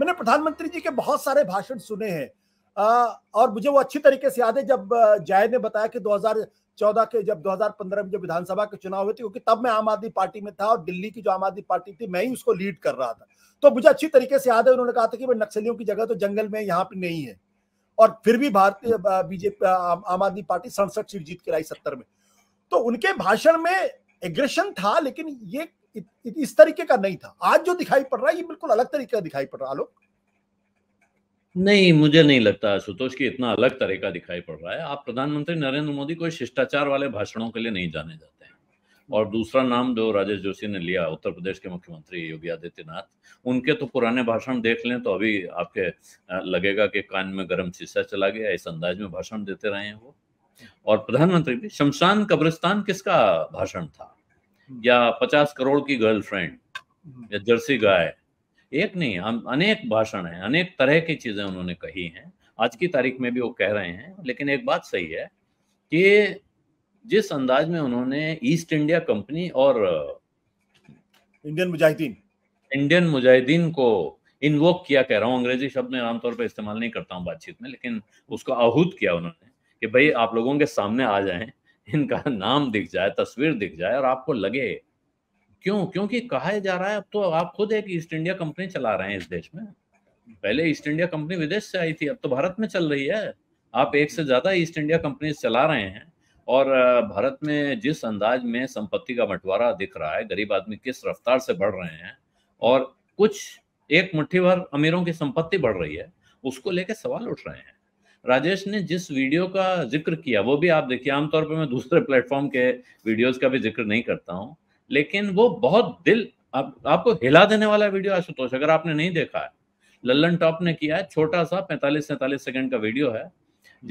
मैंने प्रधानमंत्री जी के बहुत सारे भाषण सुने हैं और मुझे वो अच्छी तरीके से याद है जब जय ने बताया कि 2014 के जब 2015 में जब विधानसभा के चुनाव हुए थे क्योंकि तब मैं आम आदमी पार्टी में था और दिल्ली की जो आम आदमी पार्टी थी मैं ही उसको लीड कर रहा था तो मुझे अच्छी तरीके से याद है उन्होंने कहा था कि भाई नक्सलियों की जगह तो जंगल में यहाँ पे नहीं है और फिर भी भारतीय बीजेपी आम आदमी पार्टी सड़सठ सीट जीत के लाई सत्तर में तो उनके भाषण में एग्रेशन था लेकिन ये इत, इस तरीके का नहीं था आज जो दिखाई पड़ रहा है ये बिल्कुल अलग तरीके का दिखाई पड़ रहा है आलोक नहीं मुझे नहीं लगता सुतोष की इतना अलग तरीका दिखाई पड़ रहा है आप प्रधानमंत्री नरेंद्र मोदी को शिष्टाचार वाले भाषणों के लिए नहीं जाने जाते हैं और दूसरा नाम जो राजेश जोशी ने लिया उत्तर प्रदेश के मुख्यमंत्री योगी आदित्यनाथ उनके तो पुराने भाषण देख लें तो अभी आपके लगेगा कि कान में गर्म शीशा चला गया इस अंदाज में भाषण देते रहे हैं वो और प्रधानमंत्री भी शमशान कब्रिस्तान किसका भाषण था या पचास करोड़ की गर्लफ्रेंड हम्म। या जर्सी गाय एक नहीं हम अनेक भाषण है अनेक तरह की चीजें उन्होंने कही हैं आज की तारीख में भी वो कह रहे हैं लेकिन एक बात सही है कि जिस अंदाज में उन्होंने ईस्ट इंडिया कंपनी और इंडियन मुजाहिदीन इंडियन मुजाहिदीन को इन्वोक किया कह रहा हूँ अंग्रेजी शब्द में आमतौर पर इस्तेमाल नहीं करता हूँ बातचीत में लेकिन उसको आहूत किया उन्होंने कि भाई आप लोगों के सामने आ जाएं इनका नाम दिख जाए तस्वीर दिख जाए और आपको लगे क्यों क्योंकि कहा जा रहा है अब तो आप खुद एक ईस्ट इंडिया कंपनी चला रहे हैं इस देश में पहले ईस्ट इंडिया कंपनी विदेश से आई थी अब तो भारत में चल रही है आप एक से ज्यादा ईस्ट इंडिया कंपनी चला रहे हैं और भारत में जिस अंदाज में संपत्ति का बंटवारा दिख रहा है गरीब आदमी किस रफ्तार से बढ़ रहे हैं और कुछ एक मुट्ठी भर अमीरों की संपत्ति बढ़ रही है उसको लेकर सवाल उठ रहे हैं राजेश ने जिस वीडियो का जिक्र किया वो भी आप देखिए आमतौर पर मैं दूसरे प्लेटफॉर्म के वीडियोज का भी जिक्र नहीं करता हूँ लेकिन वो बहुत दिल आप, आपको हिला देने वाला वीडियो आशुतोष अगर आपने नहीं देखा है लल्लन टॉप ने किया है छोटा सा पैंतालीस सैंतालीस सेकंड का वीडियो है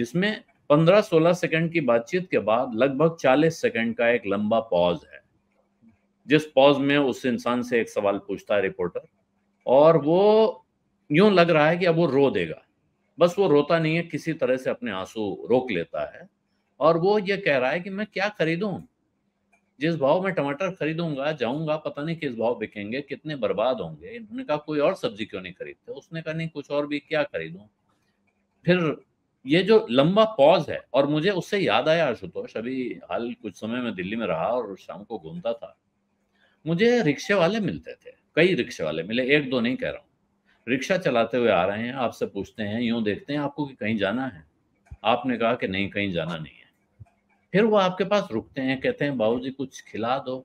जिसमें पंद्रह सोलह सेकंड की बातचीत के बाद लगभग चालीस सेकंड का एक लंबा पॉज है जिस पॉज में उस इंसान से एक सवाल पूछता है रिपोर्टर और वो यूं लग रहा है कि अब वो रो देगा बस वो रोता नहीं है किसी तरह से अपने आंसू रोक लेता है और वो ये कह रहा है कि मैं क्या खरीदूं जिस भाव में टमाटर खरीदूंगा जाऊंगा पता नहीं किस भाव बिकेंगे कितने बर्बाद होंगे इन्होंने कहा कोई और सब्जी क्यों नहीं खरीदते उसने कहा नहीं कुछ और भी क्या खरीदूं फिर ये जो लंबा पॉज है और मुझे उससे याद आया आशुतोष अभी हाल कुछ समय में दिल्ली में रहा और शाम को घूमता था मुझे रिक्शे वाले मिलते थे कई रिक्शे वाले मिले एक दो नहीं कह रहा हूँ रिक्शा चलाते हुए आ रहे हैं आपसे पूछते हैं यूं देखते हैं आपको कि कहीं जाना है आपने कहा कि नहीं कहीं जाना नहीं है फिर वो आपके पास रुकते हैं कहते हैं बाबू जी कुछ खिला दो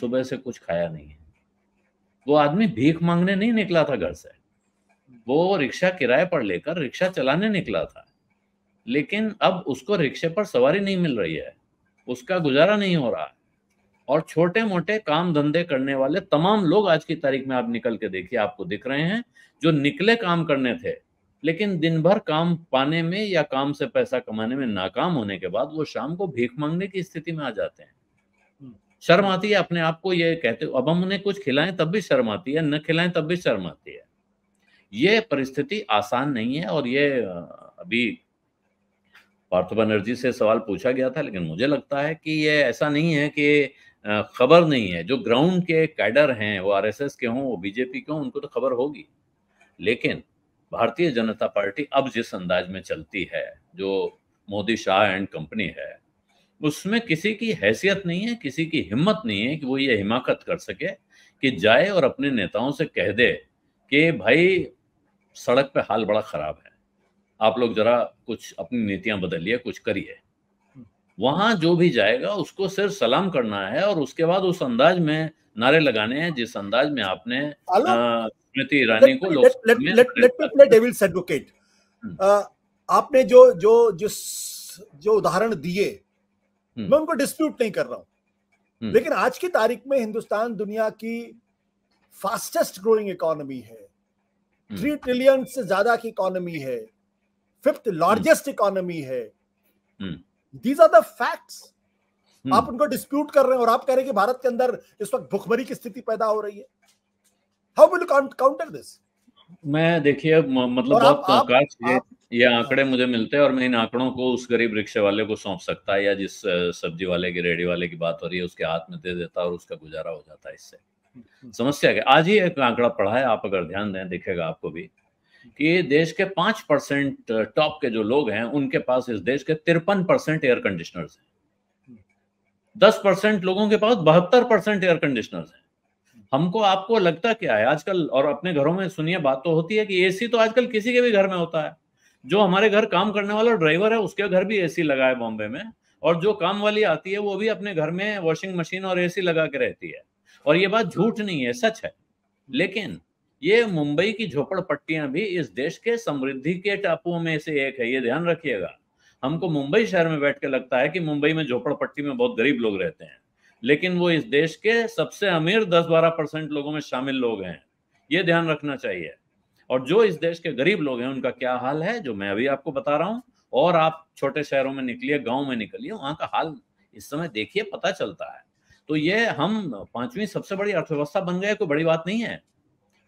सुबह से कुछ खाया नहीं है वो आदमी भीख मांगने नहीं निकला था घर से वो रिक्शा किराए पर लेकर रिक्शा चलाने निकला था लेकिन अब उसको रिक्शे पर सवारी नहीं मिल रही है उसका गुजारा नहीं हो रहा है और छोटे मोटे काम धंधे करने वाले तमाम लोग आज की तारीख में आप निकल के देखिए आपको दिख रहे हैं जो निकले काम करने थे लेकिन दिन भर काम पाने में या काम से पैसा कमाने में नाकाम होने के बाद वो शाम को भीख मांगने की स्थिति में आ जाते हैं हम्म। शर्म आती है अपने आप को ये कहते अब हम उन्हें कुछ खिलाएं तब भी शर्म आती है न खिलाएं तब भी शर्म आती है ये परिस्थिति आसान नहीं है और ये अभी पार्थ बनर्जी से सवाल पूछा गया था लेकिन मुझे लगता है कि ये ऐसा नहीं है कि खबर नहीं है जो ग्राउंड के कैडर हैं वो आरएसएस के हों वो बीजेपी के हों उनको तो खबर होगी लेकिन भारतीय जनता पार्टी अब जिस अंदाज में चलती है जो मोदी शाह एंड कंपनी है उसमें किसी की हैसियत नहीं है किसी की हिम्मत नहीं है कि वो ये हिमाकत कर सके कि जाए और अपने नेताओं से कह दे कि भाई सड़क पे हाल बड़ा ख़राब है आप लोग ज़रा कुछ अपनी नीतियां बदलिए कुछ करिए वहां जो भी जाएगा उसको सिर्फ सलाम करना है और उसके बाद उस अंदाज में नारे लगाने हैं जिस अंदाज में आपने स्मृति ईरानी को एडवोकेट हम्म। आपने जो जो जिस जो उदाहरण दिए हम्म। मैं उनको डिस्प्यूट नहीं कर रहा हूं हम्म। लेकिन आज की तारीख में हिंदुस्तान दुनिया की फास्टेस्ट ग्रोइंग इकोनॉमी है थ्री ट्रिलियन से ज्यादा की इकोनॉमी है फिफ्थ लार्जेस्ट इकोनॉमी है दीज आर द फैक्ट्स आप उनको डिस्प्यूट कर रहे हैं और आप कह रहे हैं कि भारत के अंदर इस वक्त भुखमरी की स्थिति पैदा हो रही है हाउ विल काउंटर दिस मैं देखिए मतलब बहुत आकाश ये ये आंकड़े मुझे मिलते हैं और मैं इन आंकड़ों को उस गरीब रिक्शे वाले को सौंप सकता है या जिस सब्जी वाले की रेडी वाले की बात हो रही है उसके हाथ में दे देता है और उसका गुजारा हो जाता है इससे हम्म, हम्म। समस्या क्या आज ही एक आंकड़ा पढ़ा है आप अगर ध्यान दें दिखेगा आपको भी कि देश के पांच परसेंट टॉप के जो लोग हैं उनके पास इस देश के तिरपन परसेंट एयर कंडीशनर है दस परसेंट लोगों के पास बहत्तर परसेंट एयर कंडीशनर है हमको आपको लगता क्या है आजकल और अपने घरों में सुनिए बात तो होती है कि एसी तो आजकल किसी के भी घर में होता है जो हमारे घर काम करने वाला ड्राइवर है उसके घर भी एसी लगा है बॉम्बे में और जो काम वाली आती है वो भी अपने घर में वॉशिंग मशीन और एसी लगा के रहती है और ये बात झूठ नहीं है सच है लेकिन ये मुंबई की झोपड़पट्टियां भी इस देश के समृद्धि के टापुओं में से एक है ये ध्यान रखिएगा हमको मुंबई शहर में बैठ के लगता है कि मुंबई में झोपड़पट्टी में बहुत गरीब लोग रहते हैं लेकिन वो इस देश के सबसे अमीर दस बारह परसेंट लोगों में शामिल लोग हैं ये ध्यान रखना चाहिए और जो इस देश के गरीब लोग हैं उनका क्या हाल है जो मैं अभी आपको बता रहा हूँ और आप छोटे शहरों में निकलिए गाँव में निकलिए वहाँ का हाल इस समय देखिए पता चलता है तो ये हम पांचवी सबसे बड़ी अर्थव्यवस्था बन गए कोई बड़ी बात नहीं है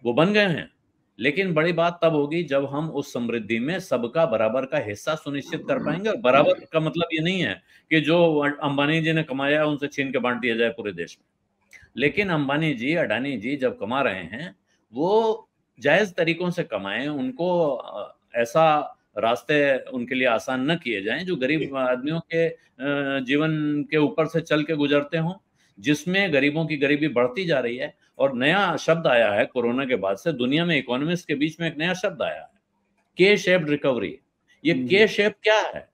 वो बन गए हैं लेकिन बड़ी बात तब होगी जब हम उस समृद्धि में सबका बराबर का हिस्सा सुनिश्चित कर पाएंगे और बराबर का मतलब ये नहीं है कि जो अंबानी जी ने कमाया उनसे छीन के बांट दिया जाए पूरे देश में लेकिन अंबानी जी अडानी जी जब कमा रहे हैं वो जायज तरीकों से कमाएं उनको ऐसा रास्ते उनके लिए आसान न किए जाएं जो गरीब आदमियों के जीवन के ऊपर से चल के गुजरते हों जिसमें गरीबों की गरीबी बढ़ती जा रही है और नया शब्द आया है कोरोना के बाद से दुनिया में इकोनॉमिस्ट के बीच में एक नया शब्द आया है के शेप रिकवरी ये के हम्म। शेप क्या है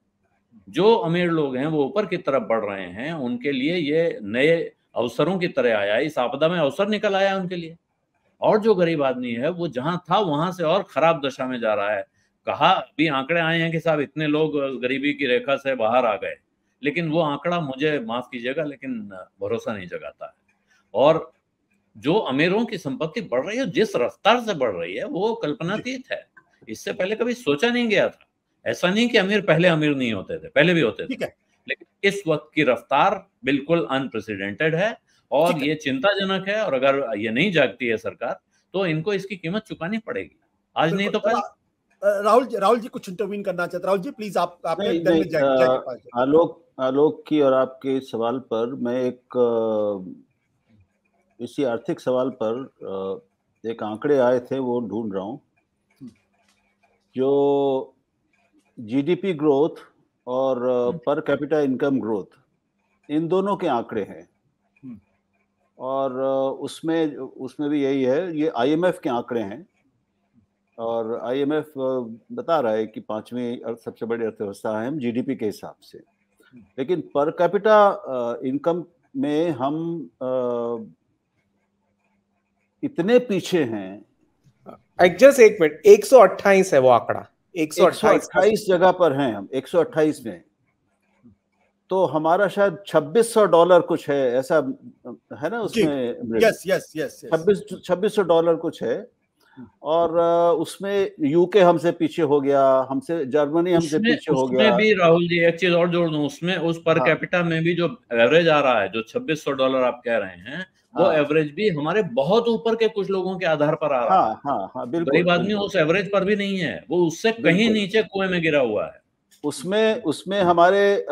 जो अमीर लोग हैं वो ऊपर की तरफ बढ़ रहे हैं उनके लिए ये नए अवसरों की तरह आया इस आपदा में अवसर निकल आया उनके लिए और जो गरीब आदमी है वो जहां था वहां से और खराब दशा में जा रहा है कहा भी आंकड़े आए हैं कि साहब इतने लोग गरीबी की रेखा से बाहर आ गए लेकिन वो आंकड़ा मुझे माफ कीजिएगा लेकिन भरोसा नहीं जगाता है और जो अमीरों की संपत्ति बढ़ रही है जिस रफ्तार से बढ़ रही है वो कल्पनातीत है इससे पहले कभी सोचा नहीं गया था ऐसा नहीं कि अमीर पहले अमीर नहीं होते थे पहले भी होते थे लेकिन इस वक्त की रफ्तार बिल्कुल अनप्रेसिडेंटेड है और ये चिंताजनक है और अगर ये नहीं जागती है सरकार तो इनको इसकी कीमत चुकानी पड़ेगी आज नहीं तो कल राहुल जी राहुल जी कुछ इंटरव्यून करना चाहते राहुल जी प्लीज आप आपके नहीं, नहीं, आलोक आलोक की और आपके सवाल पर मैं एक इसी आर्थिक सवाल पर एक आंकड़े आए थे वो ढूंढ रहा हूँ जो जीडीपी ग्रोथ और per capita income growth in दोनों के आंकड़े हैं हम्म। और उसमें उसमें भी यही है ये आईएमएफ के आंकड़े हैं और आईएमएफ बता रहा है कि पांचवी सबसे बड़ी अर्थव्यवस्था है हम जीडीपी के हिसाब से हम्म। लेकिन पर कैपिटा इनकम में हम इतने पीछे हैं जस्ट एक मिनट एक सौ अट्ठाईस है वो आंकड़ा एक सौ अट्ठाईस जगह पर हैं हम एक सौ अट्ठाईस में तो हमारा शायद 2600 डॉलर कुछ है ऐसा है ना उसमें यस यस यस छब्बीस छब्बीस सौ डॉलर कुछ है और उसमें यूके हमसे पीछे हो गया हमसे जर्मनी हमसे पीछे हो गया भी राहुल जी एक चीज और जोड़ दू उसमें उस पर हाँ। कैपिटा में भी जो एवरेज आ रहा है जो 2600 डॉलर आप कह रहे हैं वो एवरेज हाँ। भी हमारे बहुत ऊपर के कुछ लोगों के आधार पर आ रहा हाँ, है हाँ, बिल्कुल गरीब आदमी उस एवरेज पर भी नहीं है वो उससे कहीं नीचे कुएं में गिरा हुआ है उसमें उसमें हमारे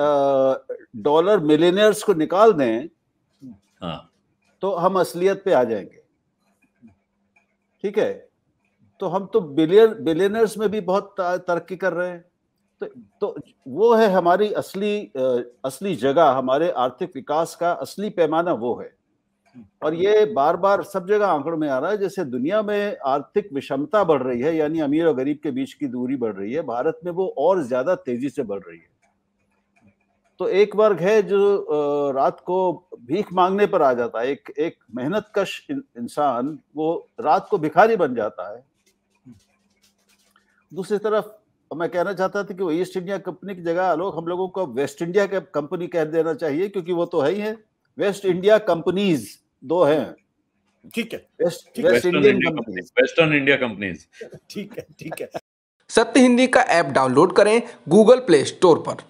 डॉलर मिलेनियर्स को निकाल दें हाँ तो हम असलियत पे आ जाएंगे ठीक है तो हम तो बिलियन बिलियनर्स में भी बहुत तरक्की कर रहे हैं तो तो वो है हमारी असली असली जगह हमारे आर्थिक विकास का असली पैमाना वो है और ये बार बार सब जगह आंकड़ों में आ रहा है जैसे दुनिया में आर्थिक विषमता बढ़ रही है यानी अमीर और गरीब के बीच की दूरी बढ़ रही है भारत में वो और ज्यादा तेजी से बढ़ रही है तो एक वर्ग है जो रात को भीख मांगने पर आ जाता है एक एक मेहनत कश इंसान वो रात को भिखारी बन जाता है दूसरी तरफ मैं कहना चाहता था कि वो ईस्ट इंडिया कंपनी की जगह लोग हम लोगों को वेस्ट इंडिया कंपनी कह देना चाहिए क्योंकि वो तो है ही है वेस्ट इंडिया कंपनीज दो हैं ठीक है वेस्टर्न इंडिया कंपनीज ठीक है ठीक है सत्य हिंदी का ऐप डाउनलोड करें गूगल प्ले स्टोर पर